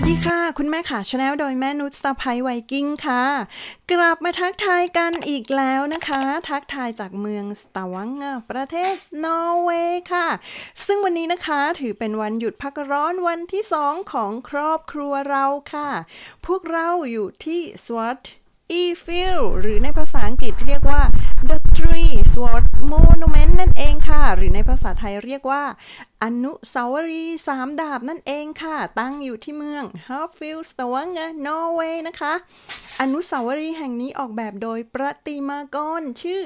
วัสดีค่ะ คุณแม่ค่ะชาแนลโดยแม่นุชสไพไวกิ้งค่ะ กลับมาทักทายกันอีกแล้วนะคะ ทักทายจากเมืองสตาวังประเทศนอร์เวย์ค่ะ ซึ่งวันนี้นะคะถือเป็นวันหยุดพักร้อนวันที่สองของครอบครัวเราค่ะ พวกเราอยู่ที่สวอตอีฟิลหรือในภาษาอังกฤษเรียกว่า The Three Sword Monument นั่นเองค่ะ หรือในภาษาไทยเรียกว่าอนุสาวรีย์สามดาบนั่นเองค่ะ ตั้งอยู่ที่เมืองฮาฟฟิลสตวงเนอร์เวย์นะคะอนุสาวรีย์แห่งนี้ออกแบบโดยประติมากรชื่อ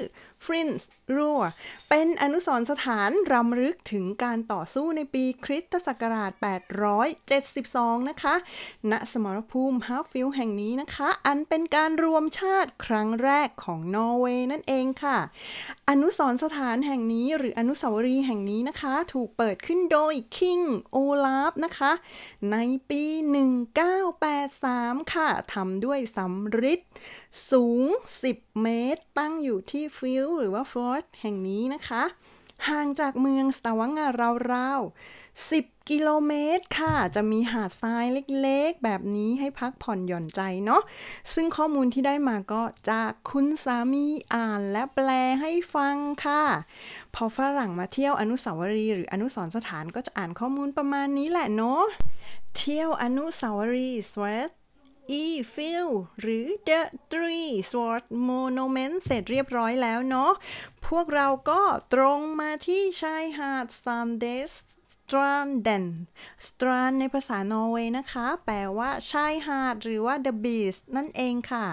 ฟรินส์รัวเป็นอนุสรสถานรำลึกถึงการต่อสู้ในปีคริสตศักราช 872 นะคะ ณสมรภูมิฮาฟิลแห่งนี้นะคะ อันเป็นการรวมชาติครั้งแรกของนอร์เวย์นั่นเองค่ะ อนุสรสถานแห่งนี้ หรืออนุสาวรีย์แห่งนี้นะคะ ถูกเปิดขึ้นึ้นโดยคิงโอลาฟนะคะ ในปี 1983 ค่ะทำด้วยสำริดสูง 10 เมตร ตั้งอยู่ที่ฟิลหรือว่าฟอร์สแห่งนี้นะคะห่างจากเมืองสตาวังาราวๆ10 กิโลเมตรค่ะ จะมีหาดทรายเล็กๆ แบบนี้ให้พักผ่อนหย่อนใจเนาะ ซึ่งข้อมูลที่ได้มาก็จากคุณสามีอ่านและแปลให้ฟังค่ะ พอฝรั่งมาเที่ยวอนุสาวรีย์หรืออนุสรสถานก็จะอ่านข้อมูลประมาณนี้แหละเนาะ เที่ยวอนุสาวรีย์สวีท e f i l หรือ the three sword monument เสร็จเรียบร้อยแล้วเนาะ พวกเราก็ตรงมาที่ ชาย หาด s ั n d ด s stranden strand ในภาษานอร์เวย์นะคะ แปลว่า ชายหาด หรือว่า the beach นั่นเองค่ะ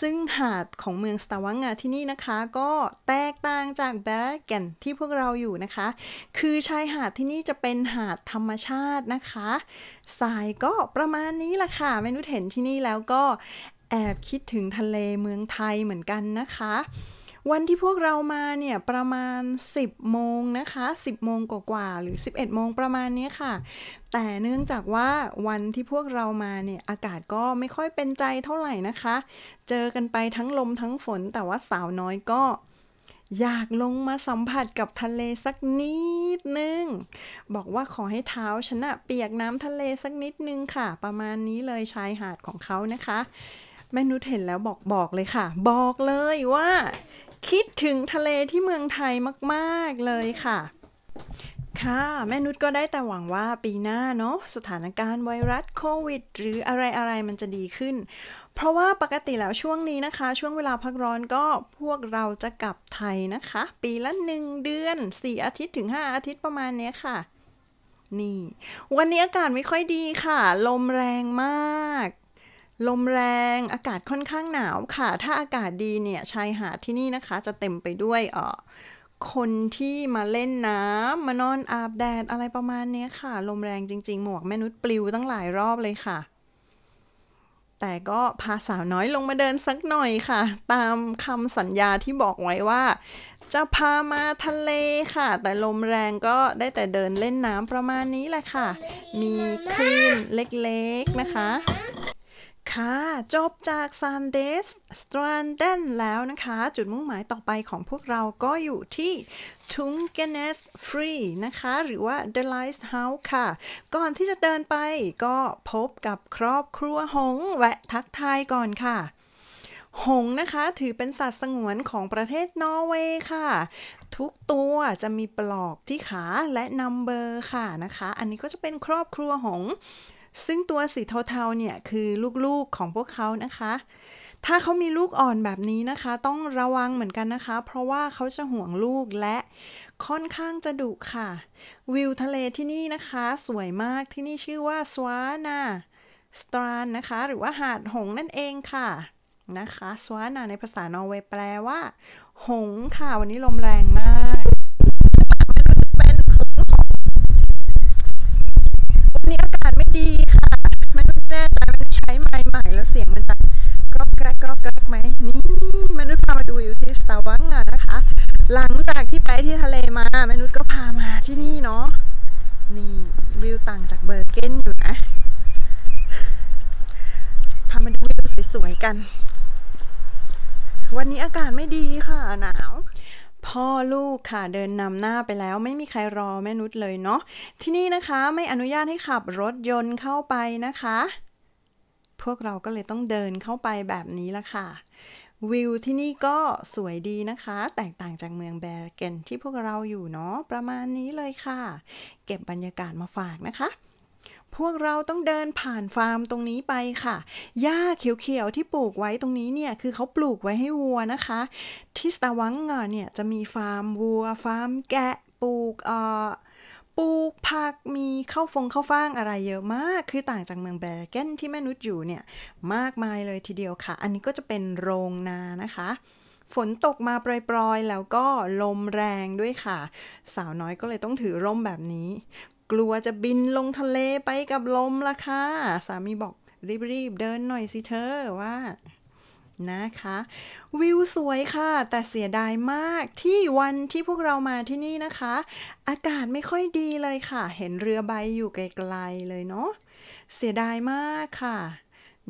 ซึ่งหาด ของเมืองสตาวัง่าที่นี่นะคะก็แตกต่างจากแบลเกนที่พวกเราอยู่นะคะ คือชายหาดที่นี่จะเป็นหาดธรรมชาตินะคะสายก็ประมาณนี้ละค่ะเม่นูเห็นที่นี่แล้วก็แอบคิดถึงทะเลเมืองไทยเหมือนกันนะคะวันที่พวกเรามาเนี่ย ประมาณ 10 โมงนะคะ 10 โมงกว่าหรือ 11โมงประมาณนี้ค่ะ แต่เนื่องจากว่าวันที่พวกเรามาเนี่ยอากาศก็ไม่ค่อยเป็นใจเท่าไหร่นะคะ เจอกันไปทั้งลมทั้งฝนแต่ว่าสาวน้อยก็ อยากลงมาสัมผัสกับทะเลสักนิดนึงบอกว่าขอให้เท้าชนะ เปียกน้ำทะเลสักนิดนึงค่ะ ประมาณนี้เลยชายหาดของเขานะคะแม่นุชเห็นแล้วบอกบอกเลยค่ะ บอกเลยว่าคิดถึงทะเลที่เมืองไทยมาก ๆ เลยค่ะ ค่ะ แม่นุชก็ได้แต่หวังว่า ปีหน้าเนาะสถานการณ์ไวรัสโควิด หรืออะไรอะไรมันจะดีขึ้น เพราะว่าปกติแล้วช่วงนี้นะคะ ช่วงเวลาพักร้อนก็พวกเราจะกลับไทยนะคะ ปีละหนึ่งเดือน 4 อาทิตย์ถึง 5 อาทิตย์ประมาณนี้ค่ะ นี่ วันนี้อากาศไม่ค่อยดีค่ะ ลมแรงมากลมแรงอากาศค่อนข้างหนาวค่ะ ถ้าอากาศดีเนี่ยชายหาดที่นี่นะคะจะเต็มไปด้วยเออคนที่มาเล่นน้ำมานอนอาบแดดอะไรประมาณนี้ค่ะ ลมแรงจริงๆ หมวกแม่นุษปลิวตั้งหลายรอบเลยค่ะ แต่ก็พาสาวน้อยลงมาเดินสักหน่อยค่ะ ตามคำสัญญาที่บอกไว้ว่า จะพามาทะเลค่ะ แต่ลมแรงก็ได้แต่เดินเล่นน้ำประมาณนี้แหละค่ะ มีคลื่นเล็กๆนะคะค่ะจบจากซานเดสสตรันเดนแล้วนะคะ จุดมุ่งหมายต่อไปของพวกเราก็อยู่ที่ทุงเกเนสฟรีนะคะ หรือว่า The Lighthouse ค่ะ ก่อนที่จะเดินไปก็พบกับครอบครัวหงแวะทักทายก่อนค่ะ หงนะคะถือเป็นสัตว์สงวนของประเทศนอร์เวย์ค่ะ ทุกตัวจะมีปลอกที่ขาและนัมเบอร์ค่ะนะคะ อันนี้ก็จะเป็นครอบครัวหงซึ่งตัวสีเทาๆเนี่ย คือลูกๆของพวกเขานะคะ ถ้าเขามีลูกอ่อนแบบนี้นะคะ ต้องระวังเหมือนกันนะคะ เพราะว่าเขาจะห่วงลูกและค่อนข้างจะดุค่ะวิวทะเลที่นี่นะคะ สวยมากที่นี่ชื่อว่าสวานาสตรานนะคะ หรือว่าหาดหงนั่นเองค่ะนะคะ สวานาในภาษานอร์เวย์แปลว่า หงค่ะ วันนี้ลมแรงมากเสียงมันจะกรอกแกรกกรอกแกรกไหม นี่ มนุษย์พามาดูอยู่ที่สตาวังอะนะคะ หลังจากที่ไปที่ทะเลมา มนุษย์ก็พามาที่นี่เนาะ นี่วิวต่างจากเบอร์เกนอยู่นะ พามาดูวิวสวยๆกัน วันนี้อากาศไม่ดีค่ะ หนาว พ่อลูกค่ะเดินนำหน้าไปแล้ว ไม่มีใครรอแม่นุชเลยเนาะ ที่นี่นะคะ ไม่อนุญาตให้ขับรถยนต์เข้าไปนะคะพวกเราก็เลยต้องเดินเข้าไปแบบนี้ละค่ะ วิวที่นี่ก็สวยดีนะคะ แตกต่างจากเมืองแบรเกนที่พวกเราอยู่เนาะประมาณนี้เลยค่ะ เก็บบรรยากาศมาฝากนะคะ พวกเราต้องเดินผ่านฟาร์มตรงนี้ไปค่ะหญ้าเขียวๆที่ปลูกไว้ตรงนี้เนี่ยคือเขาปลูกไว้ให้วัวนะคะที่สตาวังเนี่ยจะมีฟาร์มวัวฟาร์มแกะปลูกเอ่อปลูกผักมีข้าวฟงข้าวฟ่างอะไรเยอะมากคือต่างจากเมืองแบรเกนที่แม่นุชอยู่เนี่ยมากมายเลยทีเดียวค่ะ อันนี้ก็จะเป็นโรงนานะคะ ฝนตกมาปรอยๆแล้วก็ลมแรงด้วยค่ะ สาวน้อยก็เลยต้องถือร่มแบบนี้ กลัวจะบินลงทะเลไปกับลมละค่ะ สามีบอกรีบๆเดินหน่อยสิเธอว่านะคะ วิวสวยค่ะ แต่เสียดายมากที่วันที่พวกเรามาที่นี่นะคะ อากาศไม่ค่อยดีเลยค่ะ เห็นเรือใบอยู่ไกลๆเลยเนาะเสียดายมากค่ะ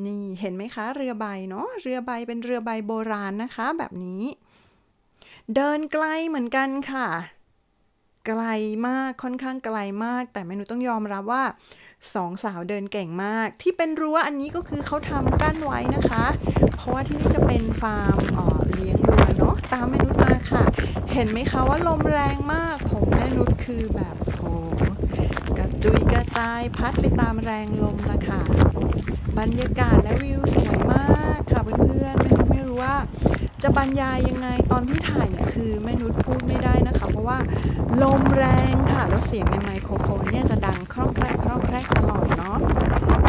นี่เห็นไหมคะ เรือใบเนาะเรือใบเป็นเรือใบโบราณนะคะแบบนี้ เดินไกลเหมือนกันค่ะไกลมาก ค่อนข้างไกลมาก แต่เมนูต้องยอมรับว่าสองสาวเดินเก่งมาก ที่เป็นรั้วอันนี้ก็คือเขาทำกั้นไว้นะคะ เพราะว่าที่นี่จะเป็นฟาร์มออเลี้ยงวัวเนาะตามเมนุมาค่ะ เห็นไหมคะว่าลมแรงมากผมแม่นุคือแบบโหกระจุยกระจายพัดไปตามแรงลมละค่ะ บรรยากาศและวิวสวยมากจะบรรยายยังไงตอนที่ถ่ายเนี่ยคือแม่นุชพูดไม่ได้นะคะ เพราะว่าลมแรงค่ะแล้วเสียงในไมโครโฟนเนี่ยจะดังคร่องแคร่คร่องแคร่ตลอดเนาะ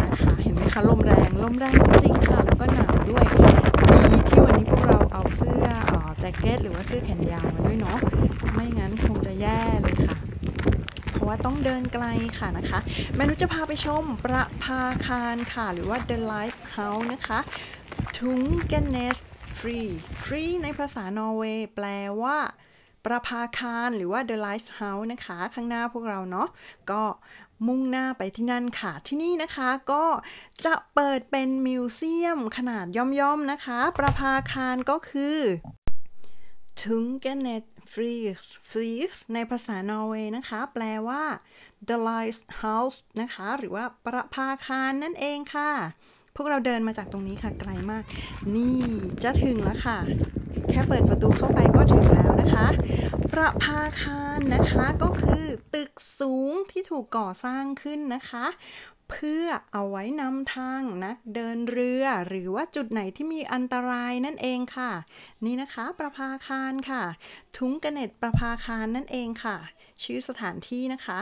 นะคะเห็นไหมคะลมแรงลมแรงจริงๆค่ะ แล้วก็หนาวด้วยดีที่วันนี้พวกเราเอาเสื้ออแจ็คเก็ตหรือว่าเสื้อแขนยาวมาด้วยเนาะไม่งั้นคงจะแย่เลยค่ะราะว่าต้องเดินไกลค่ะนะคะแม่นุจะพาไปชมประภาคารค่ะ หรือว่า The Light House นะคะทุงเกนเนส free free ในภาษานอร์เวย์แปลว่า ประภาคารหรือว่า the life house นะคะ ข้างหน้าพวกเราเนาะก็มุ่งหน้าไปที่นั่นค่ะ ที่นี่นะคะ ก็จะเปิดเป็นมิวเซียม ขนาดย่อมๆ นะคะ ประภาคารก็คือทุงเกเนตฟรีฟรีในภาษานอร์เวย์นะคะ แปลว่า the light house นะคะ หรือว่าประภาคารนั่นเองค่ะพวกเราเดินมาจากตรงนี้ค่ะไกลมาก นี่จะถึงแล้วค่ะ แค่เปิดประตูเข้าไปก็ถึงแล้วนะคะ ประภาคารนะคะก็คือตึกสูงที่ถูกก่อสร้างขึ้นนะคะเพื่อเอาไว้นำทางนักเดินเรือหรือว่าจุดไหนที่มีอันตรายนั่นเองค่ะ นี่นะคะประภาคารค่ะ ทุ้งกระเน็ดประภาคารนั่นเองค่ะ ชื่อสถานที่นะคะ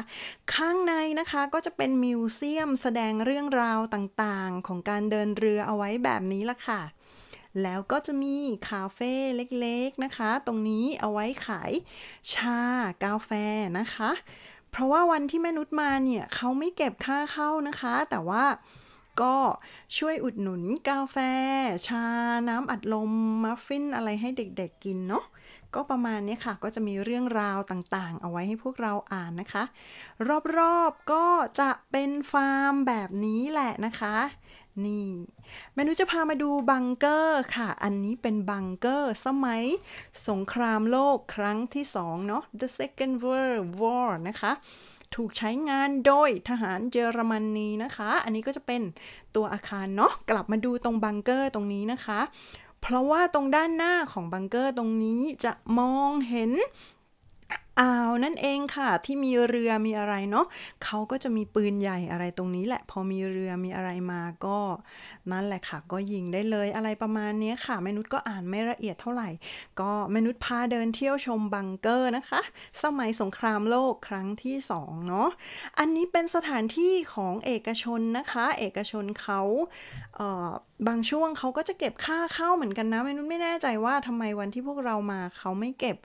ข้างในนะคะก็จะเป็นมิวเซียมแสดงเรื่องราวต่างๆ ของการเดินเรือเอาไว้แบบนี้ละค่ะ แล้วก็จะมีคาเฟ่เล็ก ๆนะคะ ตรงนี้เอาไว้ขาย ชากาแฟนะคะเพราะว่าวันที่แม่นุชมาเนี่ยเขาไม่เก็บค่าเข้านะคะ แต่ว่าก็ช่วยอุดหนุนกาแฟ ชาน้ำอัดลม มัฟฟินอะไรให้เด็กๆกินเนาะก็ประมาณนี้ค่ะ ก็จะมีเรื่องราวต่างๆเอาไว้ให้พวกเราอ่านนะคะ รอบๆก็จะเป็นฟาร์มแบบนี้แหละนะคะนี่เมนูจะพามาดูบังเกอร์ค่ะ อันนี้เป็นบังเกอร์สมัย สงครามโลกครั้งที่สองเนาะ The Second World War นะคะ ถูกใช้งานโดยทหารเยอรมนนีนะคะ อันนี้ก็จะเป็นตัวอาคาร เนาะกลับมาดูตรงบังเกอร์ตรงนี้นะคะ เพราะว่าตรงด้านหน้าของบังเกอร์ตรงนี้จะมองเห็นอ่าวนั่นเองค่ะที่มีเรือมีอะไรเนาะเขาก็จะมีปืนใหญ่อะไรตรงนี้แหละพอมีเรือมีอะไรมาก็ นั่นแหละค่ะก็ยิงได้เลยอะไรประมาณนี้ค่ะ มนุษย์ก็อ่านไม่ละเอียดเท่าไหร่ ก็มนุษย์พาเดินเที่ยวชมบังเกอร์นะคะ สมัยสงครามโลกครั้งที่2เนาะอันนี้เป็นสถานที่ของเอกชนนะคะ เอกชนเขาเบางช่วงเขาก็จะเก็บค่าเข้าเหมือนกันนะ มนุษย์ไม่แน่ใจว่าทำไมวันที่พวกเรามาเขาไม่เก็บ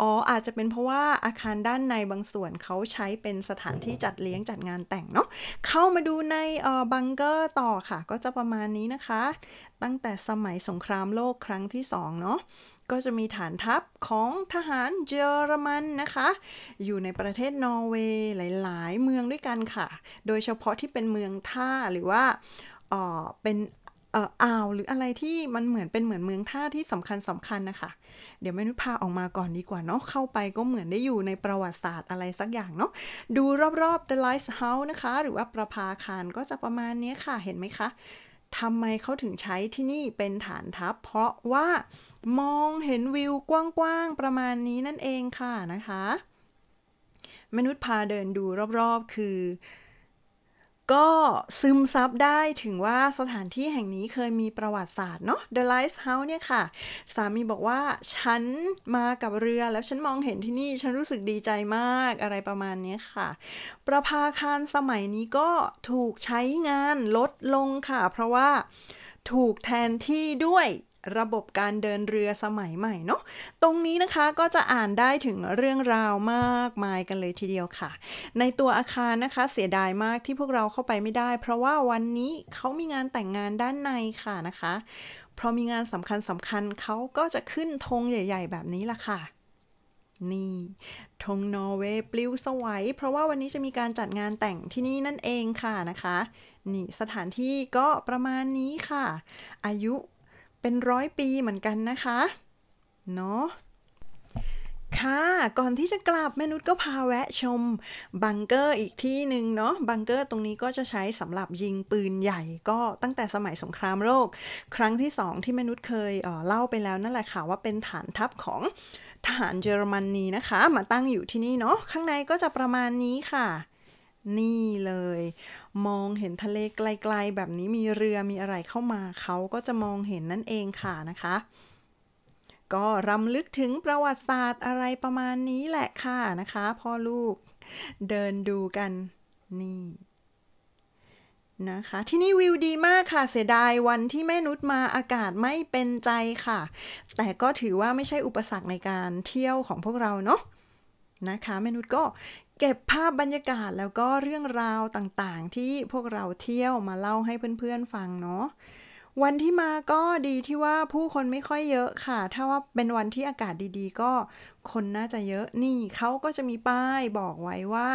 อ๋ออาจจะเป็นเพราะว่าอาคารด้านในบางส่วนเขาใช้เป็นสถานที่จัดเลี้ยงจัดงานแต่งเนาะ เข้ามาดูในเออบังเกอร์ต่อค่ะก็จะประมาณนี้นะคะ ตั้งแต่สมัยสงครามโลกครั้งที่2เนาะก็จะมีฐานทัพของทหารเยอรมันนะคะอยู่ในประเทศนอร์เวย์หลายๆ เมืองด้วยกันค่ะ โดยเฉพาะที่เป็นเมืองท่าหรือว่าเป็นอ่าวหรืออะไรที่มันเหมือนเป็นเหมือนเมืองท่าที่สำคัญสำคัญนะคะ เดี๋ยวแม่นุชพาออกมาก่อนดีกว่าเนาะเข้าไปก็เหมือนได้อยู่ในประวัติศาสตร์อะไรสักอย่างเนาะดูรอบๆ The Lighthouse นะคะ หรือว่าประภาคารก็จะประมาณนี้ค่ะเห็นไหมคะทำไมเขาถึงใช้ที่นี่เป็นฐานทัพเพราะว่ามองเห็นวิวกว้างๆประมาณนี้นั่นเองค่ะนะคะ มนุษย์พาเดินดูรอบๆคือก็ซึมซับได้ถึงว่าสถานที่แห่งนี้เคยมีประวัติศาสตร์เนาะ The Lighthouse เนี่ยค่ะ สามีบอกว่าฉันมากับเรือแล้วฉันมองเห็นที่นี่ฉันรู้สึกดีใจมากอะไรประมาณนี้ค่ะ ประภาคารสมัยนี้ก็ถูกใช้งานลดลงค่ะ เพราะว่าถูกแทนที่ด้วยระบบการเดินเรือสมัยใหม่ เนาะ ตรงนี้นะคะก็จะอ่านได้ถึงเรื่องราวมากมายกันเลยทีเดียวค่ะ ในตัวอาคารนะคะเสียดายมากที่พวกเราเข้าไปไม่ได้ เพราะว่าวันนี้เขามีงานแต่งงานด้านในค่ะนะคะ เพราะมีงานสำคัญสำคัญเขาก็จะขึ้นธงใหญ่ ๆ แบบนี้ละค่ะ นี่ ธงนอร์เวย์ปลิวสวัยเพราะว่าวันนี้จะมีการจัดงานแต่งที่นี่นั่นเองค่ะนะคะ นี่สถานที่ก็ประมาณนี้ค่ะ อายุเป็นร้อยปีเหมือนกันนะคะเนาะค่ะ ก่อนที่จะกลับแม่นุชก็พาแวะชมบังเกอร์อีกที่หนึ่งเนาะบังเกอร์ตรงนี้ก็จะใช้สำหรับยิงปืนใหญ่ก็ตั้งแต่สมัยสงครามโลกครั้งที่สองที่แม่นุชเคยเเล่าไปแล้วนั่นแหละค่ะว่าเป็นฐานทัพของทหารเยอรมนนีนะคะมาตั้งอยู่ที่นี่เนาะข้างในก็จะประมาณนี้ค่ะนี่เลยมองเห็นทะเลไกลๆ แบบนี้มีเรือมีอะไรเข้ามาเขาก็จะมองเห็นนั่นเองค่ะนะคะ ก็รำลึกถึงประวัติศาสตร์อะไรประมาณนี้แหละค่ะนะคะ พ่อลูกเดินดูกันนี่ นะคะที่นี่วิวดีมากค่ะ เสียดายวันที่แม่นุชมาอากาศไม่เป็นใจค่ะ แต่ก็ถือว่าไม่ใช่อุปสรรคในการเที่ยวของพวกเราเนาะนะคะ เมนุษย์ก็เก็บภาพบรรยากาศแล้วก็เรื่องราวต่างๆ ที่พวกเราเที่ยวมาเล่าให้เพื่อนๆฟังเนาะวันที่มาก็ดีที่ว่าผู้คนไม่ค่อยเยอะค่ะ ถ้าว่าเป็นวันที่อากาศดีๆก็คนน่าจะเยอะนี่เขาก็จะมีป้ายบอกไว้ว่า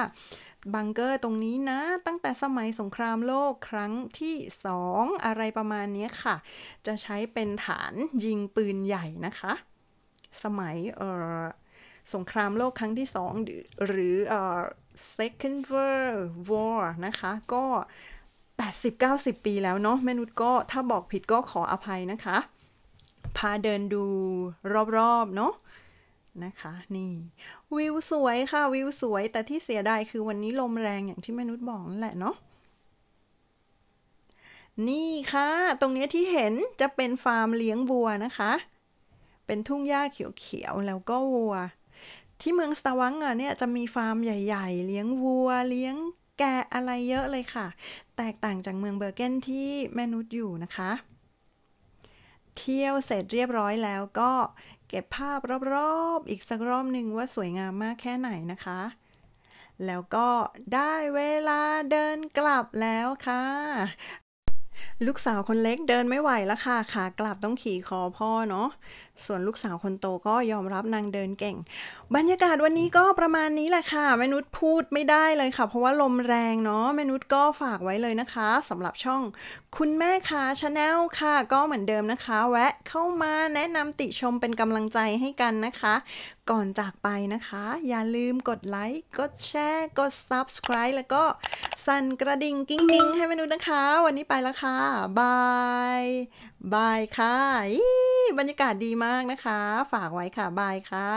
บังเกอร์ตรงนี้นะ ตั้งแต่สมัยสงครามโลกครั้งที่ 2 อะไรประมาณนี้ค่ะ จะใช้เป็นฐานยิงปืนใหญ่นะคะ สมัยเอ่อสงครามโลกครั้งที่สองหรือออ Second World War นะคะก็ 80-90 ปีแล้วเนาะแมนุษย์ก็ถ้าบอกผิดก็ขออภัยนะคะ พาเดินดูรอบๆเนาะนะคะนี่ วิวสวยค่ะวิวสวย แต่ที่เสียดายคือวันนี้ลมแรงอย่างที่มนุษย์บอกนั่นแหละเนาะนี่ค่ะตรงนี้ที่เห็นจะเป็นฟาร์มเลี้ยงวัวนะคะ เป็นทุ่งหญ้าเขียวๆแล้วก็วัวที่เมืองสตาวังอ่ะเนี่ยจะมีฟาร์มใหญ่ๆ เลี้ยงวัว เลี้ยงแกะอะไรเยอะเลยค่ะ แตกต่างจากเมืองเบอร์เกนที่แม่นุชอยู่นะคะ เที่ยวเสร็จเรียบร้อยแล้วก็เก็บภาพรอบๆอีกสักรอบหนึ่งว่าสวยงามมากแค่ไหนนะคะ แล้วก็ได้เวลาเดินกลับแล้วค่ะลูกสาวคนเล็กเดินไม่ไหวแล้วค่ะ ขากลับต้องขี่คอพ่อเนาะส่วนลูกสาวคนโตก็ยอมรับนางเดินเก่ง บรรยากาศวันนี้ก็ประมาณนี้แหละค่ะแมนุชพูดไม่ได้เลยค่ะ เพราะว่าลมแรงเนาะแมนุชก็ฝากไว้เลยนะคะสำหรับช่องคุณแม่คะชาแนลค่ะก็เหมือนเดิมนะคะ แวะเข้ามาแนะนำติชมเป็นกำลังใจให้กันนะคะ ก่อนจากไปนะคะ อย่าลืมกดไลค์กดแชร์กด subscribe แล้วก็สั่นกระดิ่งกิ้งกิ้งให้เมนูนะคะ วันนี้ไปแล้วค่ะบาย บายค่ะบรรยากาศดีมากนะคะ ฝากไว้ค่ะ บายค่ะ